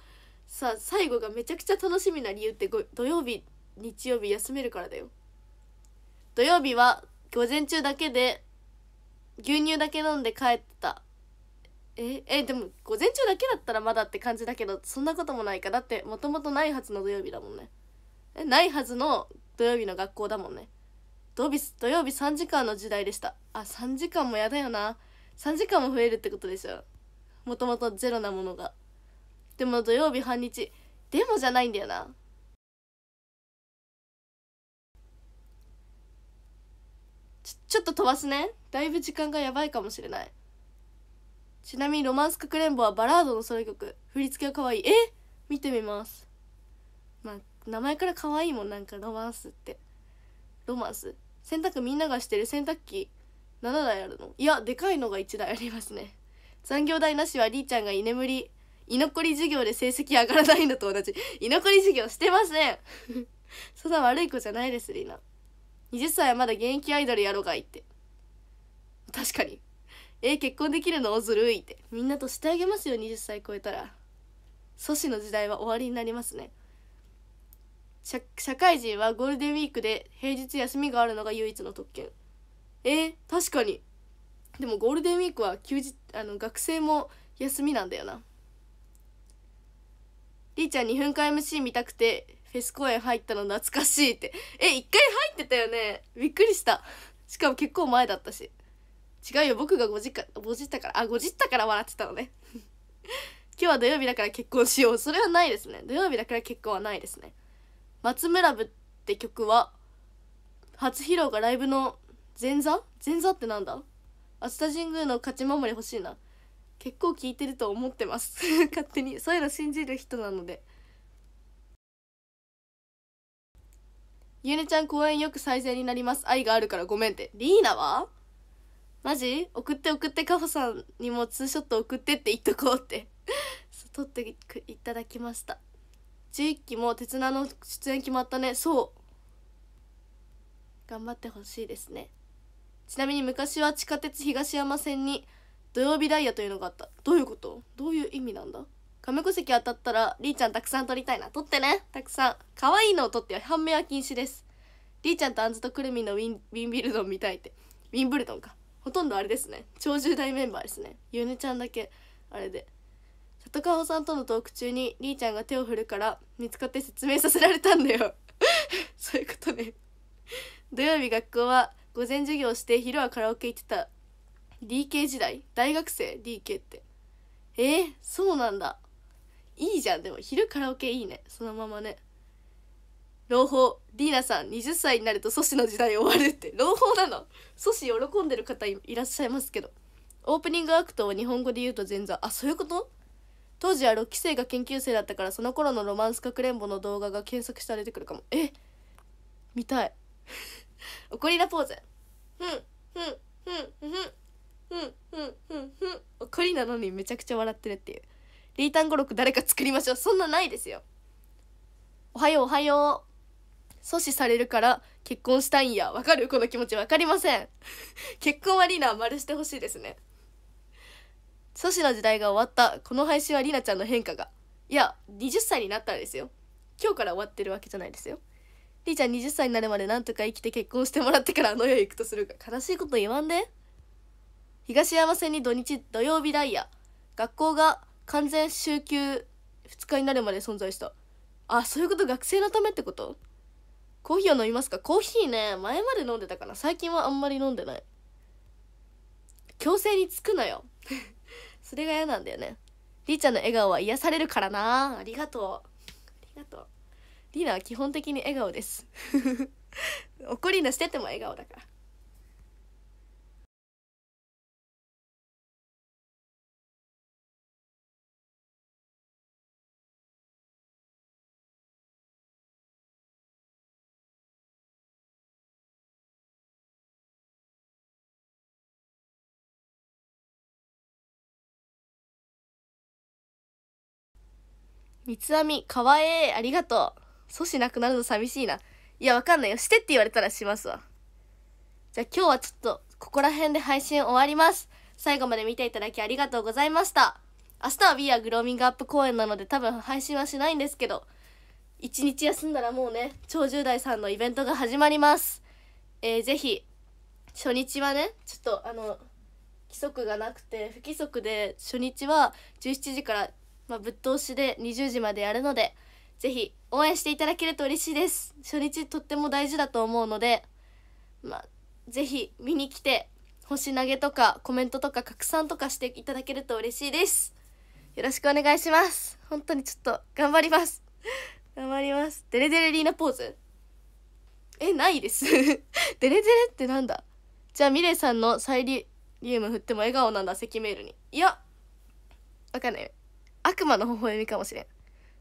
さ最後がめちゃくちゃ楽しみな理由って土曜日日曜日休めるからだよ土曜日は午前中だけで牛乳だけ飲んで帰ったええでも午前中だけだったらまだって感じだけどそんなこともないかだってもともとないはずの土曜日だもんねえないはずの土曜日の学校だもんね土曜日土曜日3時間の時代でしたあ3時間もやだよな3時間も増えるってことでしょもともとゼロなものがでも土曜日半日でもじゃないんだよなちょっと飛ばすねだいぶ時間がやばいかもしれないちなみに「ロマンスかくれんぼ」はバラードのソロ曲振り付けは可愛いえ見てみますまあ名前から可愛いもんなんかロマンスってロマンス洗濯みんながしてる洗濯機7台あるのいやでかいのが1台ありますね残業代なしはりーちゃんが居眠り居残り授業で成績上がらないのと同じ居残り授業してませんそんな悪い子じゃないですりな20歳はまだ現役アイドルやろがいって確かにえ結婚できるのずるいってみんなとしてあげますよ20歳超えたら阻止の時代は終わりになりますね社会人はゴールデンウィークで平日休みがあるのが唯一の特権えー、確かにでもゴールデンウィークは休日あの学生も休みなんだよなりーちゃん2分間 MC 見たくてフェス公演入ったの懐かしいってえ一回入ってたよねびっくりしたしかも結構前だったし違うよ僕がごじかごじったからあごじったから笑ってたのね 今日は土曜日だから結婚しようそれはないですね土曜日だから結婚はないですね「松村部」って曲は初披露がライブの前座前座ってなんだ熱田神宮の勝ち守り欲しいな結構聞いてると思ってます 勝手にそういうの信じる人なのでゆねちゃん公演よく最善になります愛があるからごめんってリーナはマジ送って送ってカホさんにもツーショット送ってって言っとこうって 撮っていただきました11期も鉄菜の出演決まったねそう頑張ってほしいですねちなみに昔は地下鉄東山線に土曜日ダイヤというのがあったどういうことどういう意味なんだ亀戸席当たったらりーちゃんたくさん撮りたいな撮ってねたくさん可愛いのを撮って半目は禁止ですりーちゃんとあんずとくるみのウィンウィンビルドンみたいってウィンブルドンかほとんどあれですね超1大メンバーですねゆねちゃんだけあれで里川さんとのトーク中にりーちゃんが手を振るから見つかって説明させられたんだよ そういうことね土曜日学校は午前授業して昼はカラオケ行ってた DK 時代大学生 DK ってえー、そうなんだいいじゃんでも昼カラオケいいねそのままね朗報リーナさん20歳になると阻止の時代終わるって朗報なの阻止喜んでる方いらっしゃいますけどオープニングアクトを日本語で言うと前座あそういうこと当時は6期生が研究生だったからその頃のロマンスかくれんぼの動画が検索されてくるかもえ見たい 怒りなポーズふんふんふんふんふんふんふんふん怒りなのにめちゃくちゃ笑ってるっていうリータン語録誰か作りましょうそんなないですよおはようおはよう阻止されるから結婚したいんやわかるこの気持ちわかりません 結婚はリナ丸してほしいですね阻止の時代が終わったこの配信はリナちゃんの変化がいや20歳になったらですよ今日から終わってるわけじゃないですよりーちゃん20歳になるまでなんとか生きて結婚してもらってからあの世へ行くとするが悲しいこと言わんで、東山線に土日土曜日ダイヤ学校が完全週休2日になるまで存在したあそういうこと学生のためってことコーヒーを飲みますかコーヒーね前まで飲んでたから最近はあんまり飲んでない強制につくのよ それが嫌なんだよねりーちゃんの笑顔は癒されるからなありがとうありがとうりーなは基本的に笑顔です 怒りなしてても笑顔だから三つ編み、かわえいありがとう。阻止なくなるの寂しいな。いや、わかんないよ。してって言われたらしますわ。じゃあ今日はちょっと、ここら辺で配信終わります。最後まで見ていただきありがとうございました。明日は We Are グローミングアップ公演なので多分配信はしないんですけど、一日休んだらもうね、超10代さんのイベントが始まります。えー、ぜひ、初日はね、ちょっとあの、規則がなくて不規則で初日は17時からまあ、ぶっ通しで20時までやるのでぜひ応援していただけると嬉しいです初日とっても大事だと思うので、まあ、ぜひ見に来て星投げとかコメントとか拡散とかしていただけると嬉しいですよろしくお願いします本当にちょっと頑張ります頑張りますデレデレリーナポーズえないです デレデレってなんだじゃあミレイさんのサイリウム振っても笑顔なんだ赤メールにいやわかんない悪魔の微笑みかもしれん。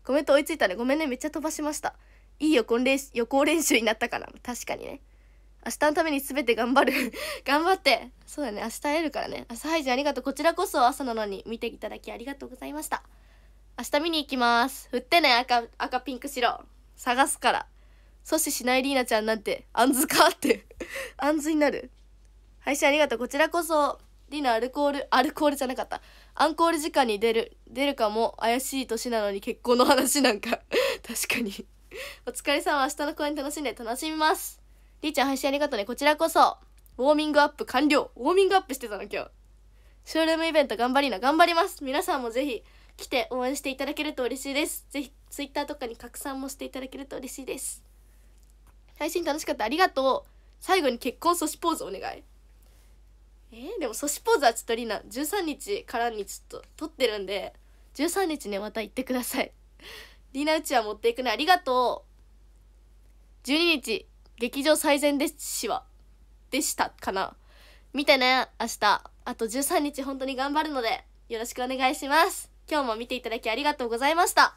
コメント追いついたね。ごめんね。めっちゃ飛ばしました。いい予行練習、予行練習になったかな。確かにね。明日のために全て頑張る 頑張ってそうだね明日会えるからね朝配信ありがとうこちらこそ朝なのに見ていただきありがとうございました明日見に行きます振ってね赤赤ピンク白探すから阻止しないリーナちゃんなんてあんずかってあんずになる配信ありがとうこちらこそリーナアルコールアルコールじゃなかったアンコール時間に出る出るかも怪しい年なのに結婚の話なんか 確かにお疲れ様明日の公演楽しんで楽しみますりーちゃん配信ありがとうねこちらこそウォーミングアップ完了ウォーミングアップしてたの今日ショールームイベント頑張りな頑張ります皆さんもぜひ来て応援していただけると嬉しいですぜひ Twitter とかに拡散もしていただけると嬉しいです配信楽しかったありがとう最後に結婚阻止ポーズお願いえー、でもソシポーズはちょっとりな13日からにちょっと撮ってるんで13日ねまた行ってください リナうちは持っていくねありがとう12日劇場最善でしはでしたかな見てね明日あと13日本当に頑張るのでよろしくお願いします今日も見ていただきありがとうございました